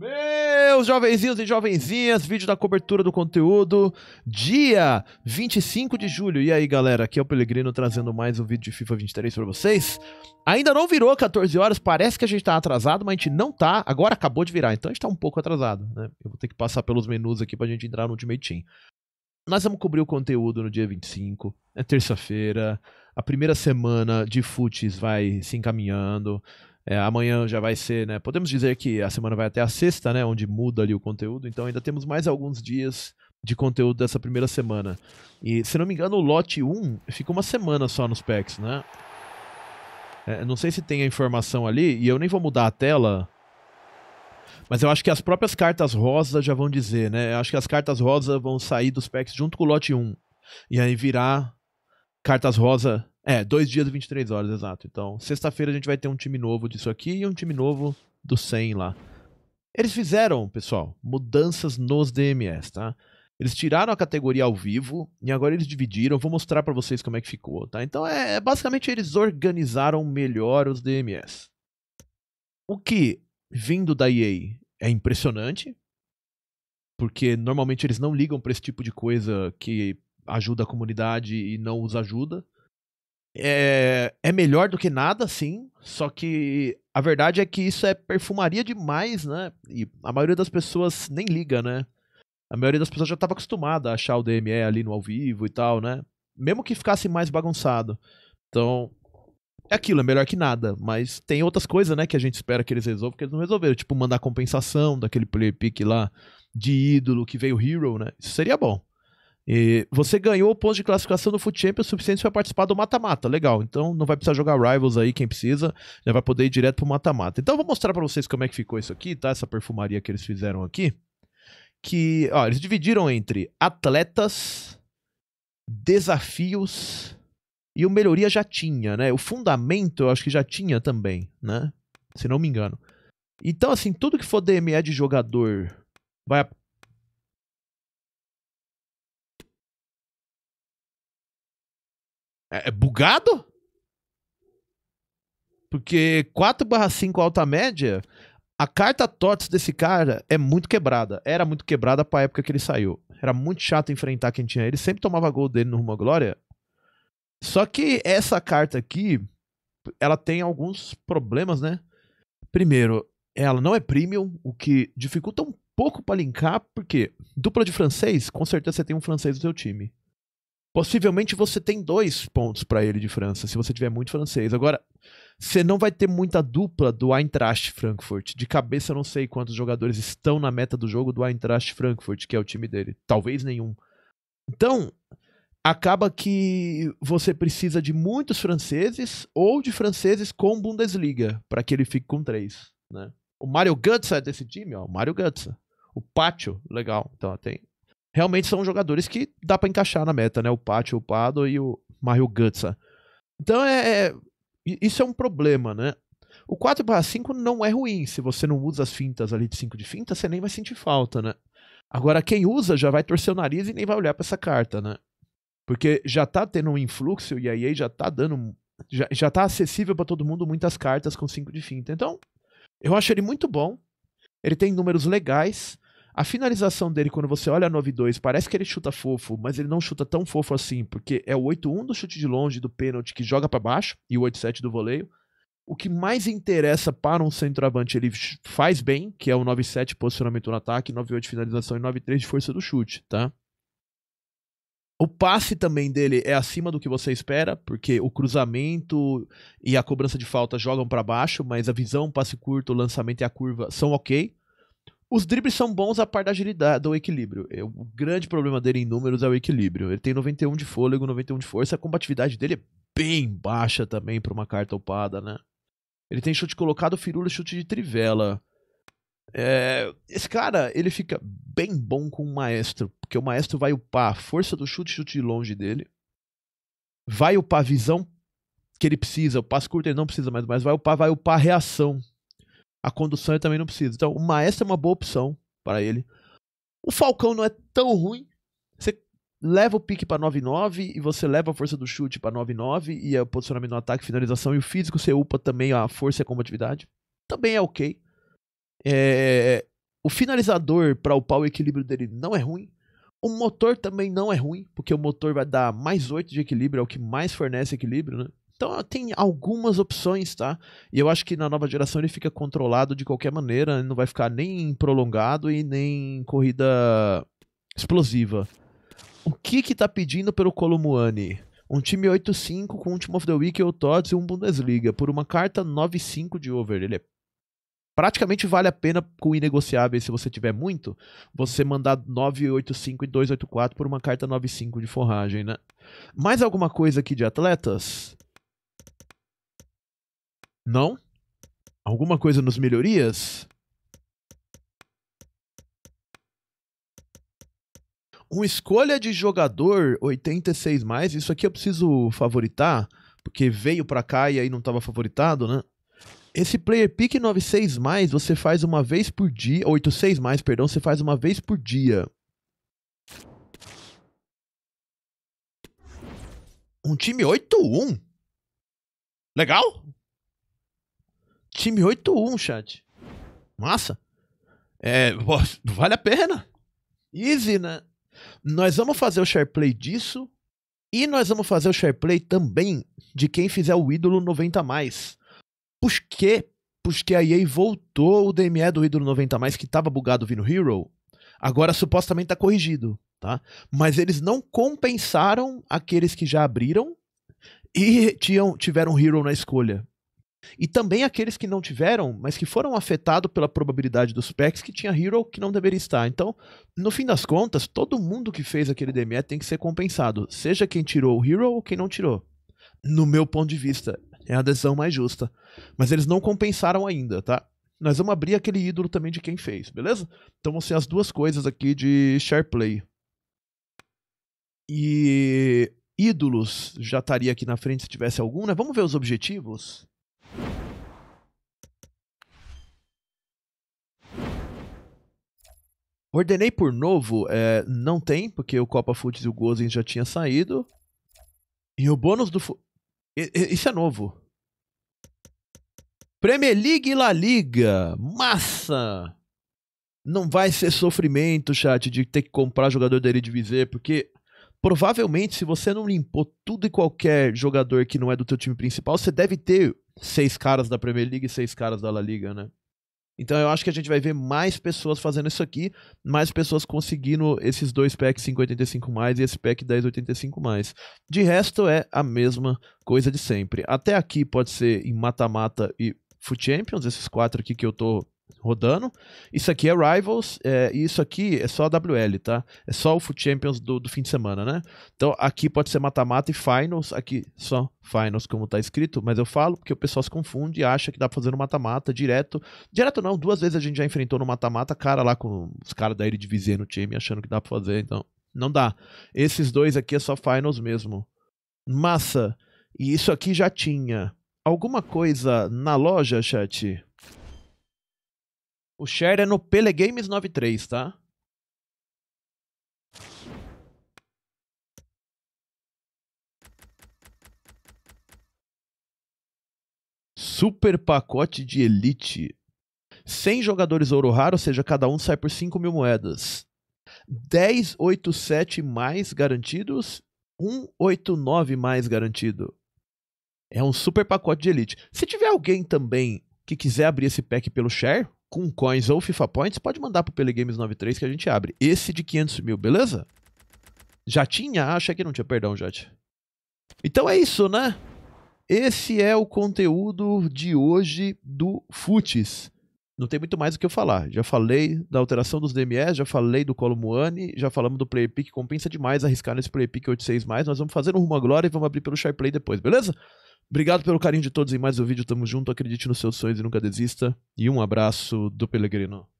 Meus jovenzinhos e jovenzinhas, vídeo da cobertura do conteúdo, dia 25 de julho. E aí, galera, aqui é o Pelegrino trazendo mais um vídeo de FIFA 23 para vocês. Ainda não virou 14 horas, parece que a gente tá atrasado, mas a gente não tá. Agora acabou de virar, então a gente tá um pouco atrasado, né? Eu vou ter que passar pelos menus aqui pra gente entrar no Ultimate Team. Nós vamos cobrir o conteúdo no dia 25, é terça-feira. A primeira semana de futs vai se encaminhando. É, amanhã já vai ser, né? Podemos dizer que a semana vai até a sexta, né? Onde muda ali o conteúdo. Então ainda temos mais alguns dias de conteúdo dessa primeira semana. E se não me engano, o lote 1 fica uma semana só nos packs, né? É, não sei se tem a informação ali, e eu nem vou mudar a tela. Mas eu acho que as próprias cartas rosa já vão dizer, né? Eu acho que as cartas rosa vão sair dos packs junto com o lote 1. E aí virá cartas rosa é, dois dias e 23 horas, exato. Então, sexta-feira a gente vai ter um time novo disso aqui e um time novo do 100 lá. Eles fizeram, pessoal, mudanças nos DMS, tá? Eles tiraram a categoria ao vivo e agora eles dividiram. Vou mostrar para vocês como é que ficou, tá? Então, é, é basicamente eles organizaram melhor os DMS. O que, vindo da EA, é impressionante, porque normalmente eles não ligam para esse tipo de coisa que ajuda a comunidade e não os ajuda é, é melhor do que nada, sim. Só que a verdade é que isso é perfumaria demais, né? E a maioria das pessoas nem liga, né? A maioria das pessoas já estava acostumada a achar o DME ali no ao vivo e tal, né? Mesmo que ficasse mais bagunçado. Então, é aquilo, é melhor que nada. Mas tem outras coisas, né, que a gente espera que eles resolvam, que eles não resolveram. Tipo, mandar compensação daquele player pick lá de ídolo que veio Hero, né? Isso seria bom. E você ganhou o ponto de classificação no Foot Champions suficiente para participar do mata-mata. Legal. Então não vai precisar jogar Rivals aí quem precisa, já vai poder ir direto pro mata-mata. Então eu vou mostrar para vocês como é que ficou isso aqui, tá? Essa perfumaria que eles fizeram aqui, que, ó, eles dividiram entre atletas, desafios e o melhoria já tinha, né? O fundamento eu acho que já tinha também, né? Se não me engano. Então assim, tudo que for DME de jogador vai É, é bugado? Porque 4/5 alta média, a carta TOTS desse cara é muito quebrada. Era muito quebrada pra época que ele saiu. Era muito chato enfrentar quem tinha ele. Sempre tomava gol dele no Rumo à Glória. Só que essa carta aqui, ela tem alguns problemas, né? Primeiro, ela não é premium, o que dificulta um pouco para linkar, porque dupla de francês, com certeza você tem um francês no seu time. Possivelmente você tem dois pontos para ele de França, se você tiver muito francês. Agora, você não vai ter muita dupla do Eintracht Frankfurt. De cabeça, eu não sei quantos jogadores estão na meta do jogo do Eintracht Frankfurt, que é o time dele. Talvez nenhum. Então, acaba que você precisa de muitos franceses ou de franceses com Bundesliga, para que ele fique com três. Né? O Mario Götze é desse time, ó. O Mario Götze. O Pátio, legal. Então, tem realmente são jogadores que dá para encaixar na meta, né? O Pati, o Pado e o Mario Götze. Então é, é isso é um problema, né? O 4 para 5 não é ruim, se você não usa as fintas ali de 5 de finta, você nem vai sentir falta, né? Agora quem usa já vai torcer o nariz e nem vai olhar para essa carta, né? Porque já tá tendo um influxo e aí já tá dando já, já tá acessível para todo mundo muitas cartas com 5 de finta. Então, eu acho ele muito bom. Ele tem números legais. A finalização dele, quando você olha a 9-2, parece que ele chuta fofo, mas ele não chuta tão fofo assim, porque é o 8-1 do chute de longe do pênalti que joga para baixo e o 8-7 do voleio. O que mais interessa para um centroavante, ele faz bem, que é o 9-7 posicionamento no ataque, 9-8 finalização e 9-3 de força do chute, tá? O passe também dele é acima do que você espera, porque o cruzamento e a cobrança de falta jogam para baixo, mas a visão, o passe curto, o lançamento e a curva são ok. Os dribles são bons a par da agilidade, do equilíbrio. É, o grande problema dele em números é o equilíbrio. Ele tem 91 de fôlego, 91 de força. A combatividade dele é bem baixa também para uma carta upada, né? Ele tem chute colocado, firula chute de trivela. É, esse cara, ele fica bem bom com o maestro, porque o maestro vai upar a força do chute, chute de longe dele. Vai upar a visão que ele precisa, o passo curto ele não precisa mais, mas vai upar, vai upar a reação a condução ele também não precisa. Então, o Maestro é uma boa opção para ele. O Falcão não é tão ruim. Você leva o pique para 9-9 e você leva a força do chute para 9-9 e é o posicionamento no ataque, finalização e o físico você upa também a força e a combatividade. Também é ok. É... O finalizador para upar o equilíbrio dele não é ruim. O motor também não é ruim, porque o motor vai dar mais 8 de equilíbrio, é o que mais fornece equilíbrio, né? Então ah, tem algumas opções, tá? E eu acho que na nova geração ele fica controlado de qualquer maneira, não vai ficar nem prolongado e nem corrida explosiva. O que que tá pedindo pelo Columuani? Um time 8-5 com um Team of the Week ou e um Bundesliga por uma carta 9-5 de over. Ele é praticamente vale a pena com inegociáveis, se você tiver muito, você mandar 985 e 284 por uma carta 95 de forragem, né? Mais alguma coisa aqui de atletas? Não? Alguma coisa nos melhorias? uma escolha de jogador 86 mais. Isso aqui eu preciso favoritar, porque veio para cá e aí não estava favoritado, né? Esse player pick 96 mais você faz uma vez por dia, 86 mais, perdão, você faz uma vez por dia. Um time 8-1. Legal? Time 8-1, chat. Massa. É, vale a pena. Easy, né? Nós vamos fazer o SharePlay disso. E nós vamos fazer o SharePlay também de quem fizer o ídolo 90 mais. Por quê? Porque a EA voltou o DME do ídolo 90 mais que estava bugado vindo Hero. Agora supostamente está corrigido, tá? Mas eles não compensaram aqueles que já abriram e tinham, tiveram Hero na escolha. E também aqueles que não tiveram, mas que foram afetados pela probabilidade dos packs que tinha Hero que não deveria estar. Então, no fim das contas, todo mundo que fez aquele DME tem que ser compensado, seja quem tirou o Hero ou quem não tirou. No meu ponto de vista, é a decisão mais justa. Mas eles não compensaram ainda, tá? Nós vamos abrir aquele ídolo também de quem fez, beleza? Então vão ser as duas coisas aqui de share play. E ídolos já estaria aqui na frente se tivesse algum, né? Vamos ver os objetivos. Ordenei por novo, é, não tem, porque o Copa Foods e o Gozen já tinha saído. E o bônus do. Isso é novo. Premier League e La Liga. Massa! Não vai ser sofrimento, chat, de ter que comprar jogador da Eredivisie, porque provavelmente se você não limpou tudo e qualquer jogador que não é do teu time principal, você deve ter seis caras da Premier League e seis caras da La Liga, né? Então eu acho que a gente vai ver mais pessoas fazendo isso aqui, mais pessoas conseguindo esses dois packs 585 mais e esse pack 1085 mais. De resto é a mesma coisa de sempre. Até aqui pode ser em mata-mata e FUT Champions, esses quatro aqui que eu tô rodando. Isso aqui é Rivals, é, e isso aqui é só a WL, tá? É só o Foot Champions do, do fim de semana, né? Então aqui pode ser mata-mata e finals, aqui só finals como tá escrito, mas eu falo porque o pessoal se confunde e acha que dá pra fazer no mata-mata direto. Direto não, duas vezes a gente já enfrentou no mata-mata, cara lá com os caras da Eredivisie no time achando que dá pra fazer, então não dá. Esses dois aqui é só finals mesmo. Massa, e isso aqui já tinha. Alguma coisa na loja, chat? O share é no Pelegames 93, tá? Super pacote de elite. 100 jogadores ouro raro, ou seja, cada um sai por 5 mil moedas. 10, 8, 7 mais garantidos, 1, 8, 9 mais garantido. É um super pacote de elite. Se tiver alguém também que quiser abrir esse pack pelo share, com coins ou FIFA Points, pode mandar pro Pelegames93 que a gente abre. Esse de 500 mil, beleza? Já tinha? Ah, achei que não tinha, perdão, Jot. Então é isso, né? Esse é o conteúdo de hoje do Futis não tem muito mais o que eu falar. Já falei da alteração dos DMS, já falei do Colo Muani, já falamos do player pick. Compensa demais arriscar nesse player pick 86 mais. Nós vamos fazer um rumo à glória e vamos abrir pelo Sharp Play depois, beleza? Obrigado pelo carinho de todos e mais um vídeo. Tamo junto, acredite nos seus sonhos e nunca desista. E um abraço do Pelegrino.